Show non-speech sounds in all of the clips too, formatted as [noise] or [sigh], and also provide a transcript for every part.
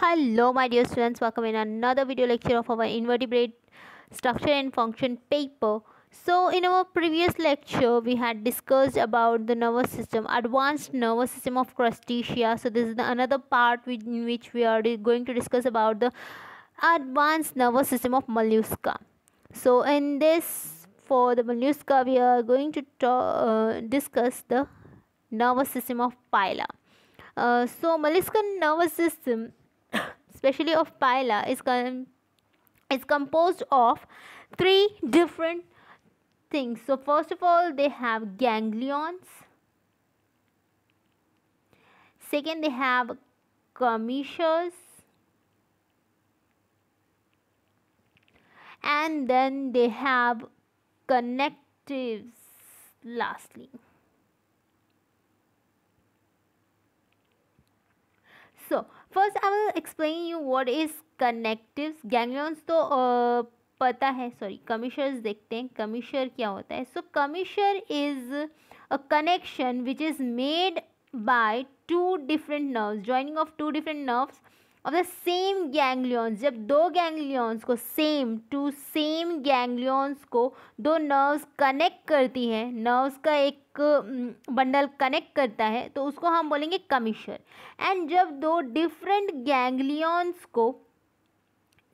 hello my dear students welcome in another video lecture of our invertebrate structure and function paper so in our previous lecture we had discussed about the nervous system advanced nervous system of crustacea so this is the another part in which we are going to discuss about the advanced nervous system of mollusca so in this for the mollusca we are going to uh, discuss the nervous system of phyla uh, so molluscan nervous system especially of pila, is, com is composed of three different things. So, first of all, they have ganglions. Second, they have commissures. And then they have connectives lastly. First I will explain you what is connective ganglions तो पता है sorry कमीशर्स देखते हैं कमीशर क्या होता है so commissure is a connection which is made by two different nerve joining of two different nerves of the same ganglions जब दो गैंगलियंस को सेम टू सेम गैंगलियंस को दो नर्व्स कनेक्ट करती हैं नर्व्स का एक बंडल mm, कनेक्ट करता है तो उसको हम बोलेंगे कमिशर एंड जब दो डिफरेंट गैंगलियंस को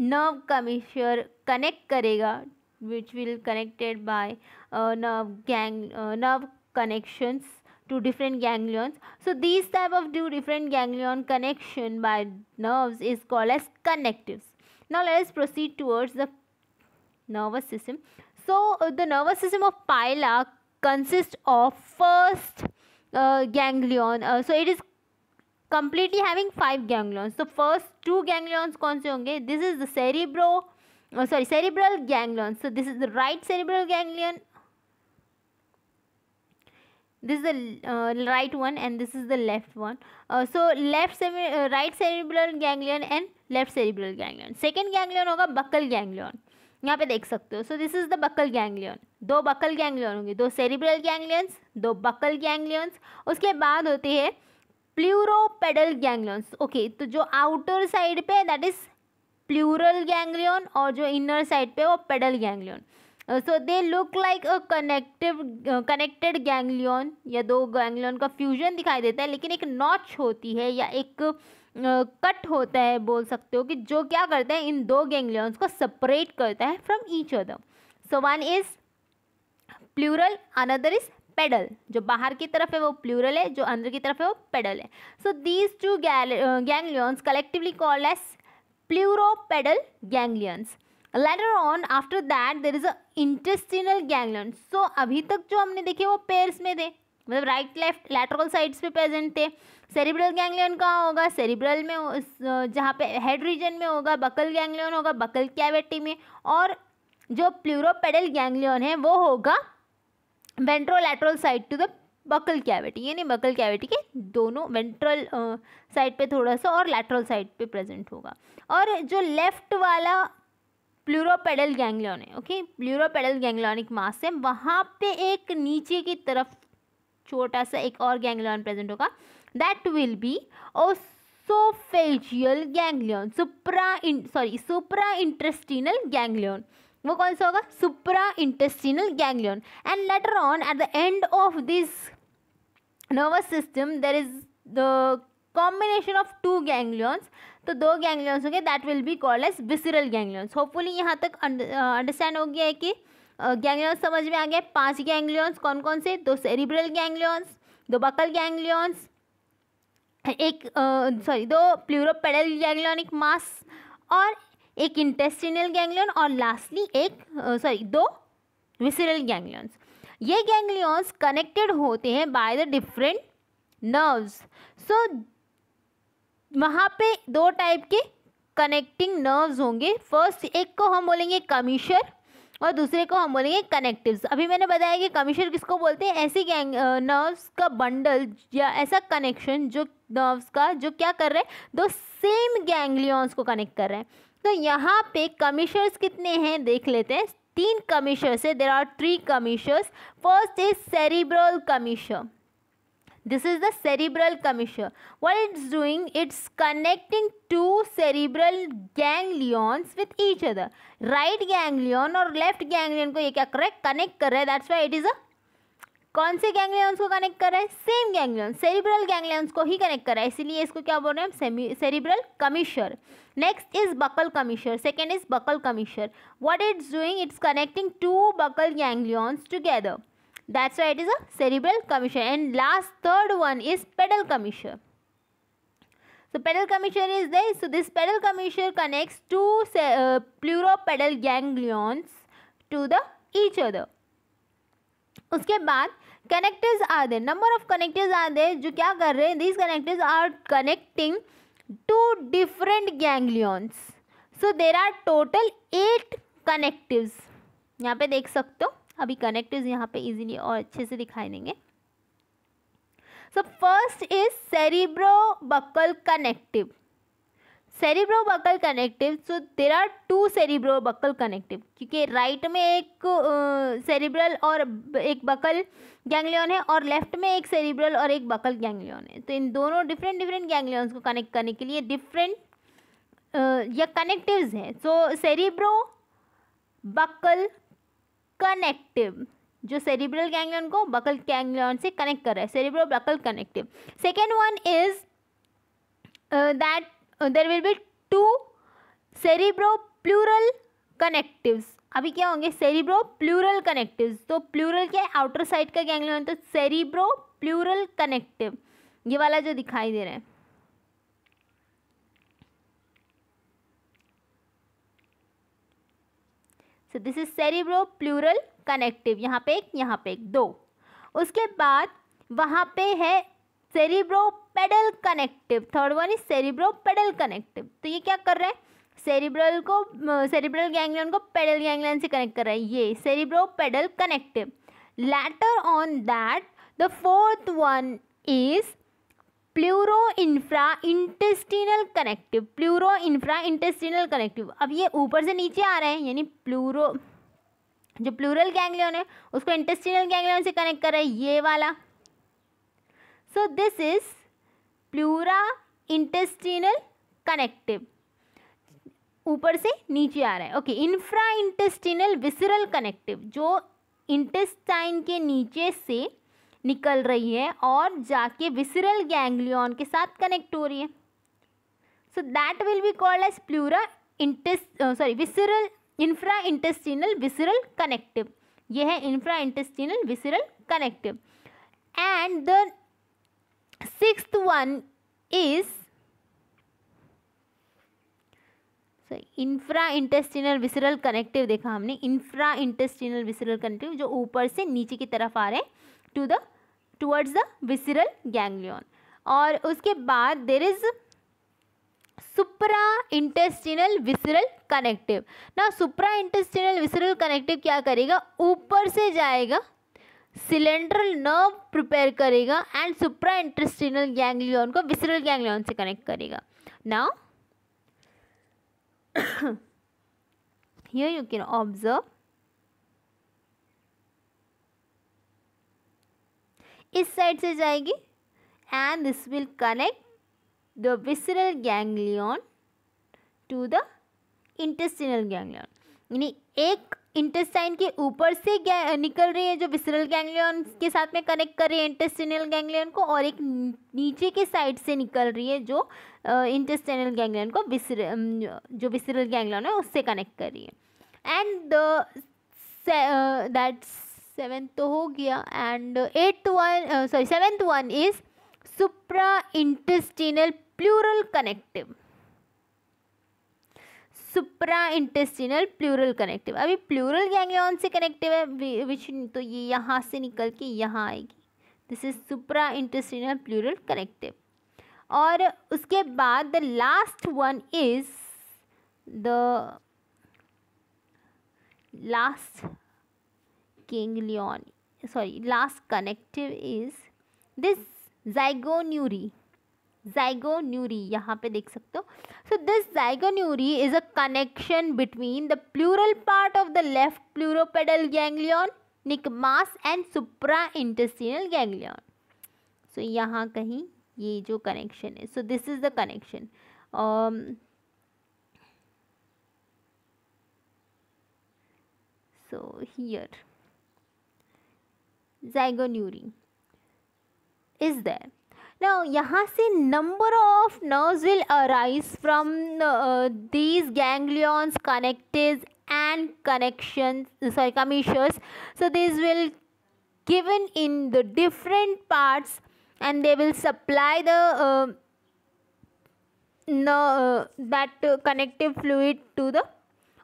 नर्व कमिशर कनेक्ट करेगा which will connected by nerve gang nerve connections to different ganglions. So these type of two different ganglion connection by nerves is called as connectives. Now let us proceed towards the nervous system. So uh, the nervous system of pila consists of first uh, ganglion. Uh, so it is completely having five ganglions. So first two ganglions This is the cerebro, oh, sorry, cerebral ganglion. So this is the right cerebral ganglion this is the uh, right one and this is the left one uh, so left semi uh, right cerebral ganglion and left cerebral ganglion second ganglion hoga buccal ganglion यहाँ पे देख सकते हो so this is the buccal ganglion दो buccal ganglion होंगे दो cerebral गैंगलियंस दो buccal गैंगलियंस उसके बाद होती है प्लूरोपेडल गैंगलियंस ओके तो जो आउटर साइड पे दैट इज प्लूरल गैंगलियन और जो इनर साइड पे वो pedal ganglion so they look like a connective connected ganglion या दो गैंगलियन का फ्यूजन दिखाई देता है लेकिन एक नॉच होती है या एक कट uh, होता है बोल सकते हो कि जो क्या करते हैं इन दो गैंगलियंस को सेपरेट करता है from each other so one is pleural another is pedal जो बाहर की तरफ है वो प्लूरल है जो अंदर की तरफ है वो पेडल है so these two ganglions collectively called as pleuro pedal ganglions later on after that there is a intestinal ganglion so अभी तक जो हमने देखे वो पेयर्स में थे मतलब राइट लेफ्ट लेटरल साइड्स पे प्रेजेंट थे सेरिब्रल गैंगलियन कहाँ होगा सेरिब्रल में जहाँ पे हेड रीजन में होगा बकल गैंगलियन होगा बकल कैविटी में और जो प्लूरोपेडल गैंगलियन है वो होगा ventrolateral side to the buccal cavity यानी बकल कैविटी के दोनों वेंट्रल साइड पे थोड़ा सा और लेटरल साइड पे प्रेजेंट होगा और जो लेफ्ट वाला प्लूरोपेडल गैंग्लियन है ओके प्लूरोपेडल गैंग्लियनिक मास है वहाँ पे एक नीचे की तरफ छोटा सा एक और गैंग्लियन प्रेजेंट होगा that will be oesophageal ganglion supra in sorry supra intestinal ganglion वो कौन सा होगा supra intestinal ganglion and later on at the end of this nervous system there is the combination of two ganglions तो दो ganglions होंगे that will be called as visceral ganglions hopefully यहाँ तक understand uh, हो गया है कि गैंगलियंस uh, समझ में आ गया पांच गैंगलियंस कौन कौन से दो सेरिब्रल गैंगलियंस दो बकल गैंगलियंस एक सॉरी uh, दो प्लूरोपेडल गैंगलियनिक मास और एक इंटेस्टिनल गैंग्लियन और लास्टली एक सॉरी दो विसरल गैंगलियंस ये गैंगलियंस कनेक्टेड होते हैं by the different nerves so वहाँ पे दो टाइप के कनेक्टिंग नर्व्स होंगे फर्स्ट एक को हम बोलेंगे कमीशर और दूसरे को हम बोलेंगे कनेक्टिव्स अभी मैंने बताया कि कमीशर किसको बोलते हैं ऐसी गैंग नर्व्स का बंडल या ऐसा कनेक्शन जो नर्व्स का जो क्या कर रहे हैं दो सेम गैंग्लियॉन्स को कनेक्ट कर रहे हैं तो यहाँ पे कमीशर्स कितने हैं देख लेते हैं तीन कमीशर्स है there are three commissures first is cerebral commissure this is the cerebral commissure what it's doing it's connecting two cerebral ganglions with each other right ganglion और लेफ्ट गैंगलियन को ये क्या कर रहा है कनेक्ट कर रहा है that's why it is a कौन से गैंगलियंस को कनेक्ट कर रहा है सेम गैंग्लियन सेरिब्रल गैंग्लियंस को ही कनेक्ट कर रहा है इसीलिए इसको क्या बोल रहे हैं cerebral commissure next is buccal commissure second is buccal commissure what it's doing it's connecting two buccal ganglions together That's why it is a cerebral commissure. And last third one is pedal commissure. So pedal commissure is there. So this pedal commissure connects two uh, pleuropedal ganglions to the each other. उसके बाद connectors are there number of connectors are there जो क्या कर रहे हैं these connectors are connecting to different ganglions so there are total eight connectives यहाँ पे देख सकते हो अभी कनेक्टिव यहाँ पे इजीली और अच्छे से दिखाई देंगे so first is cerebro buccal connective cerebro buccal connective so there are two cerebro buccal connective क्योंकि राइट में एक सेरिब्रल uh, और एक बकल गैंगलियन है और लेफ्ट में एक सेरिब्रल और एक बकल गैंगलियन है तो इन दोनों डिफरेंट डिफरेंट गैंगलियंस को कनेक्ट करने के लिए डिफरेंट uh, या कनेक्टिव्स हैं सो सेरिब्रो बकल कनेक्टिव जो सेरिब्रल गैंग्लियन को बकल गैंग्लियन से कनेक्ट कर रहा है cerebral buccal connective second one is that there will be two cerebro pleural connectives अभी क्या होंगे सेरिब्रो प्लूरल कनेक्टिव्स तो प्लूरल क्या है आउटर साइड का गैंग्लियन तो सेरिब्रो प्लूरल कनेक्टिव ये वाला जो दिखाई दे रहा है so this is cerebro pleural connective यहाँ पे एक यहाँ पे एक दो उसके बाद वहाँ पे है cerebro pedal connective third one is cerebro pedal connective तो ये क्या कर रहे हैं सेरिब्रल को सेरिब्रल गैंग्लियन को पेडल गैंग्लियन से कनेक्ट कर रहा है ये cerebro pedal connective later on that the fourth one is pleuro infra intestinal connective pleuro infra intestinal connective अब ये ऊपर से नीचे आ रहे हैं यानी प्लूरो जो प्लूरल गैंगलियन है उसको इंटेस्टिनल गैंगलियन से कनेक्ट कर रहा है ये वाला so this is pleura intestinal connective ऊपर से नीचे आ रहा है okay infra intestinal visceral connective जो इंटेस्टाइन के नीचे से निकल रही है और जाके विसरल गैंग्लियन के साथ कनेक्ट हो रही है so that will be called as pleura intest sorry visceral infra intestinal visceral connective यह है infra intestinal visceral connective and the six one is infra intestinal visceral connective देखा हमने इंफ्रा इंटेस्टिनल विसरल कनेक्टिव जो ऊपर से नीचे की तरफ आ रहे हैं to the towards the visceral ganglion और उसके बाद there is supra intestinal visceral connective ना सुप्रा इंटेस्टिनल विसरल कनेक्टिव क्या करेगा ऊपर से जाएगा सिलेंड्रल नर्व प्रिपेयर करेगा एंड सुप्रा इंटेस्टिनल गैंग्लियन को विसरल गैंग्लियन से कनेक्ट करेगा now [coughs] here you can observe इस साइड से जाएगी and this will connect the visceral ganglion to the intestinal ganglion यानी एक इंटेस्टाइन के ऊपर से निकल रही है जो विसरल गैंगलियन के साथ में कनेक्ट कर रही है इंटेस्टिनल गैंगलियन को और एक नीचे के साइड से निकल रही है जो इंटेस्टिनल गैंगलियन को विसर जो विसरल गैंगलियन है उससे कनेक्ट कर रही है एंड दैट्स सेवन तो हो गया and eight one sorry seventh one is supra intestinal pleural connective supra intestinal pleural connective अभी प्लूरल गैंगलियन से कनेक्टिव है विच तो ये यहाँ से निकल के यहाँ आएगी this is supra intestinal pleural connective और उसके बाद the last one is the last ganglion sorry last connective is this zygonury zygonury यहाँ पे देख सकते हो so this zygonury is a connection between the pleural part of the left pleuropedal ganglion निकमास and supra intestinal ganglion so यहाँ कहीं ये जो कनेक्शन है so this is the connection so here zygonurin is there now यहाँ number of nerves will arise from uh, these ganglions connectives and connections sorry commissures so these will given in the different parts and they will supply the uh, no, uh, that uh, connective fluid to the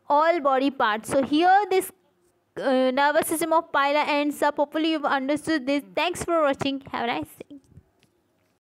all body parts so here this uh, nervous system of pilot and Hopefully You've understood this. Thanks for watching. Have a nice day.